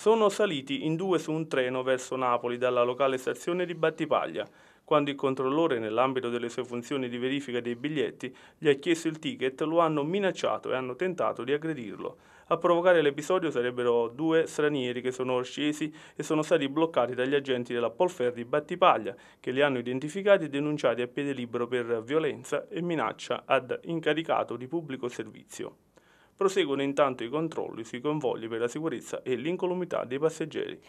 sono saliti in due su un treno verso Napoli dalla locale stazione di Battipaglia, quando il controllore, nell'ambito delle sue funzioni di verifica dei biglietti, gli ha chiesto il ticket, lo hanno minacciato e hanno tentato di aggredirlo. A provocare l'episodio sarebbero due stranieri che sono scesi e sono stati bloccati dagli agenti della Polfer di Battipaglia, che li hanno identificati e denunciati a piede libero per violenza e minaccia ad incaricato di pubblico servizio proseguono intanto i controlli sui convogli per la sicurezza e l'incolumità dei passeggeri.